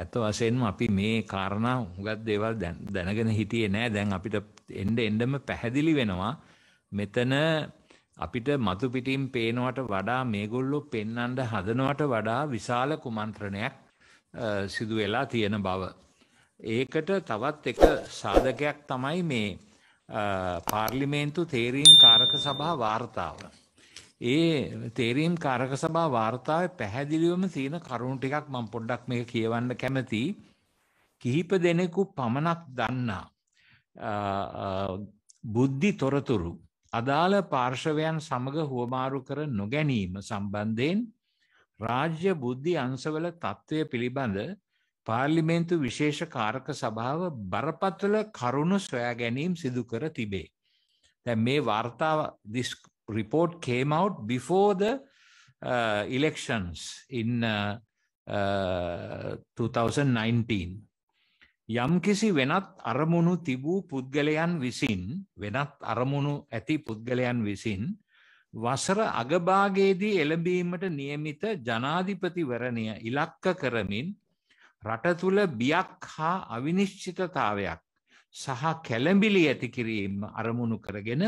ඇත්ත වශයෙන්ම අපි මේ කාරණා හුඟක් දේවල් දැනගෙන හිටියේ නෑ දැන් අපිට එන්න එන්නම පැහැදිලි වෙනවා මෙතන අපිට මතු පිටින් පේනවට වඩා මේගොල්ලෝ පෙන්වන්න හදනවට වඩා විශාල කුමන්ත්‍රණයක් සිදු වෙලා තියෙන බව ඒකට තවත් එක සාධකයක් තමයි මේ පාර්ලිමේන්තු තේරීම් කාරක සභා වාර්තාව ඒ තේරීම් කාරක සභා වාර්තාවේ පැහැදිලිවම තියෙන කරුණු ටිකක් මම පොඩ්ඩක් මේක කියවන්න කැමති. කිහිප දෙනෙකු පමණක් දන්නා බුද්ධි තොරතුරු අදාළ පාර්ශවයන් සමග හුවමාරු කර නොගැනීම සම්බන්ධයෙන් රාජ්‍ය බුද්ධි අංශවල තත්ත්වය පිළිබඳ පාර්ලිමේන්තු විශේෂ කාරක සභාව බරපතල කරුණු සොයා ගැනීම් සිදු කර තිබේ. දැන් මේ වාර්තාව report came out before the uh, elections in uh, uh, 2019. යම්කිසි වෙනත් අරමුණු තිබූ පුද්ගලයන් විසින් වෙනත් අරමුණු ඇති පුද්ගලයන් විසින් වසර අගභාගයේදී එළඹීමට නියමිත ජනාධිපතිවරණය ඉලක්ක කරමින් රට තුළ බියක් හා අවිනිශ්චිතතාවයක් සහ කැළඹිලි ඇති කිරීම අරමුණු කරගෙන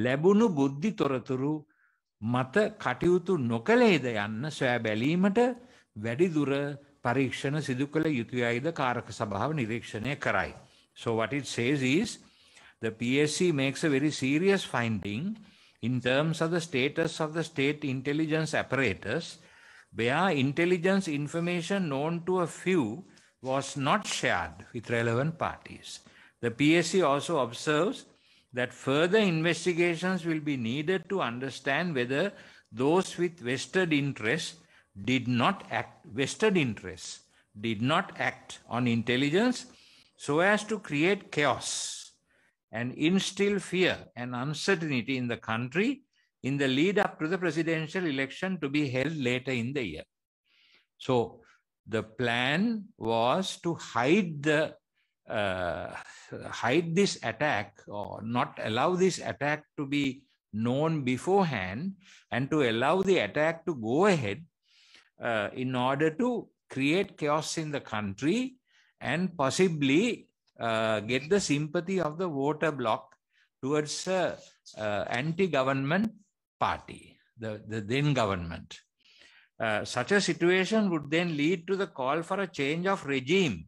ලැබුණු බුද්ධි තොරතුරු මත කටයුතු නොකළේද යන්න සොයා බැලීමට වැඩිදුර පරීක්ෂණ සිදු කළ යුතුයයිද කාරක සභාව නිරීක්ෂණය කරයි. So what it says is the PSC makes a very serious finding in terms of the status of the state intelligence apparatus where intelligence information known to a few was not shared with relevant parties. The PSC also observes that further investigations will be needed to understand whether those with vested interests did not act vested interests did not act on intelligence so as to create chaos and instill fear and uncertainty in the country in the lead up to the presidential election to be held later in the year so the plan was to hide the uh, hide this attack or not allow this attack to be known beforehand and to allow the attack to go ahead uh, in order to create chaos in the country and possibly uh, get the sympathy of the voter bloc towards uh, anti-government party, the, the then government. Uh, such a situation would then lead to the call for a change of regime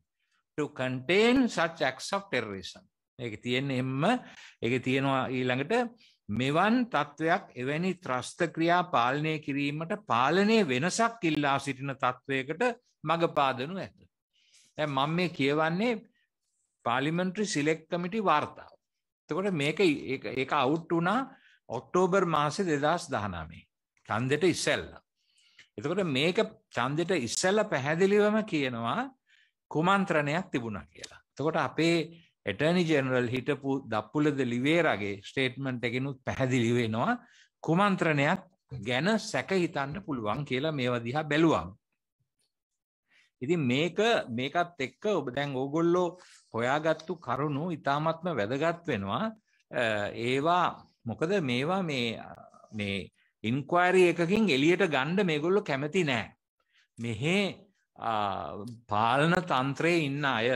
to contain such acts of terrorism. ඒක තියෙන්නේ එම්ම ඒක තියෙනවා ඊළඟට මෙවන් තත්වයක් එවැනි ත්‍රස්ත ක්‍රියා පාලනය කිරීමට පාලනයේ වෙනසක් ඉල්ලා සිටින තත්වයකට මඟ පාදනු ඇත. දැන් මම මේ කියවන්නේ පාර්ලිමේන්තරි සිලෙක්ට් කමිටි වාර්තාව. එතකොට මේක ඒක අවුට් වුණා ඔක්තෝබර් මාසේ 2019. ඡන්දෙට ඉස්සෙල්ලා. එතකොට මේක ඡන්දෙට ඉස්සෙල්ලා පැහැදිලිවම කියනවා කුමන්ත්‍රණයක් තිබුණා කියලා. එතකොට අපේ ඇටර්නි ජෙනරල් හිටපු දප්පුලද ලිවේරගේ ස්ටේට්මන්ට් එකකිනුත් පැහැදිලි වෙනවා කුමන්ත්‍රණයක් ගැන සැක හිතන්න පුළුවන් කියලා මේවා දිහා බැලුවම්. ඉතින් මේක මේකත් එක්ක ඔබ දැන් ඕගොල්ලෝ හොයාගත්තු කරුණු ඉතාමත්ම වැදගත් වෙනවා. ඒවා මොකද මේවා මේ මේ ඉන්ක්වයරි එකකින් එලියට ගණ්ඩ මේගොල්ලො කැමති නෑ. මෙහේ පාලන තන්ත්‍රයේ ඉන්න අය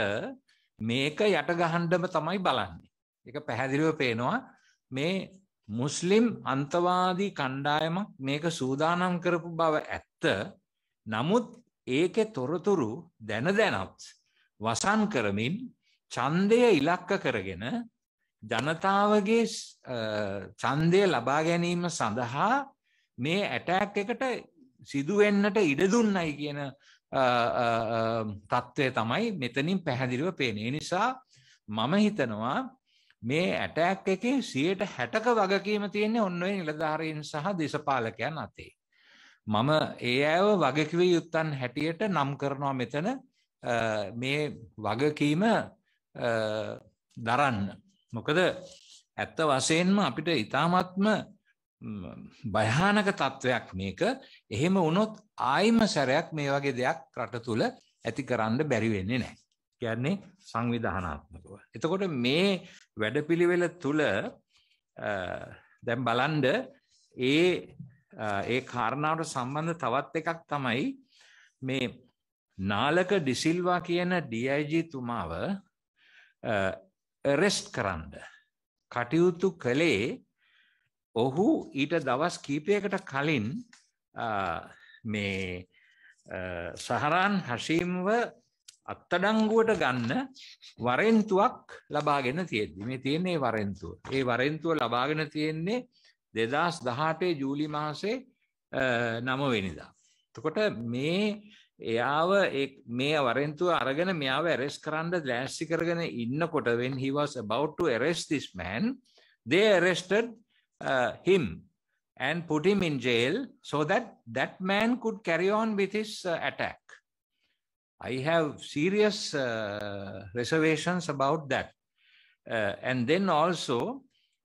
මේක යට ගහන්නම තමයි බලන්නේ. ඒක පැහැදිලිව පේනවා මේ මුස්ලිම් අන්තවාදී කණ්ඩායමක් මේක සූදානම් කරපු බව ඇත්ත. නමුත් ඒකේ තොරතුරු දැන දැනත් වසන් කරමින් ඡන්දය ඉලක්ක කරගෙන ජනතාවගේ ඡන්දය ලබා ගැනීම සඳහා මේ ඇටැක් එකට සිදු වෙන්නට ඉඩ දුන්නයි කියන තත්ත්වය තමයි මෙතනින් පැහැදිලිව පේන. නිසා මම හිතනවා මේ ඇටැක් එකේ සියයට හැටක වගකීම තියන්නේ ඔන්නඔය නිලධාරීන් සහ දේශපාලකයන් අතේ. මම ඒ ඇව වගකිව යුත්තන් හැටියට නම් කරනවා මෙතන මේ වගකීම දරන්න. මොකද ඇත්ත වශයෙන්ම අපිට ඉතාමත්ම භයානක තත්ත්වයක් මේක. එහෙම වුණොත් ආයිම සැරයක් මේ වගේ දෙයක් රට තුල ඇති කරන්න බැරි වෙන්නේ නැහැ. කියන්නේ සංවිධානාත්මකව. එතකොට මේ වැඩපිළිවෙල තුල දැන් බලන්න ඒ ඒ කාරණාවට සම්බන්ධ තවත් එකක් තමයි මේ නාලක ඩිසිල්වා කියන DIG තුමාව රෙස්ට් කරන්න කටයුතු කළේ ඔහු ඊට දවස් කීපයකට කලින් මේ සහරාන් හශීම්ව අත්තඩංගුවට ගන්න වරෙන්තුවක් ලබාගෙන තියෙද්දි මේ තියෙන්නේ වරෙන්තුව. ඒ වරෙන්තුව ලබාගෙන තියෙන්නේ 2018 ජූලි මාසේ 9 වෙනිදා. එතකොට මේ එයාව මේ වරෙන්තුව අරගෙන මෙයාව ඇරෙස් කරන්න ලෑස්ති කරගෙන ඉන්නකොට when he was about to arrest this man they arrested uh, him and put him in jail so that that man could carry on with his uh, attack. I have serious uh, reservations about that. Uh, and then also,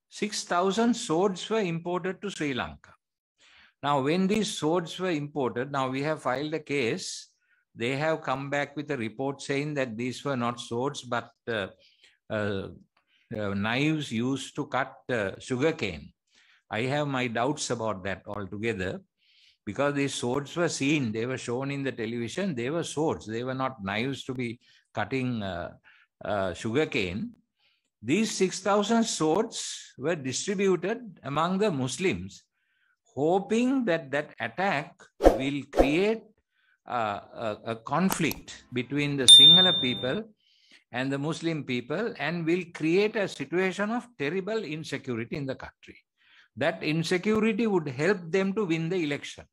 6,000 swords were imported to Sri Lanka. Now, when these swords were imported, now we have filed a case. They have come back with a report saying that these were not swords but uh, uh, knives used to cut sugarcane. I have my doubts about that altogether because these swords were seen, they were shown in the television, they were swords, they were not knives to be cutting uh, uh, sugarcane. These 6,000 swords were distributed among the Muslims, hoping that that attack will create uh, a, a, conflict between the Sinhala people and the Muslim people and will create a situation of terrible insecurity in the country that insecurity would help them to win the election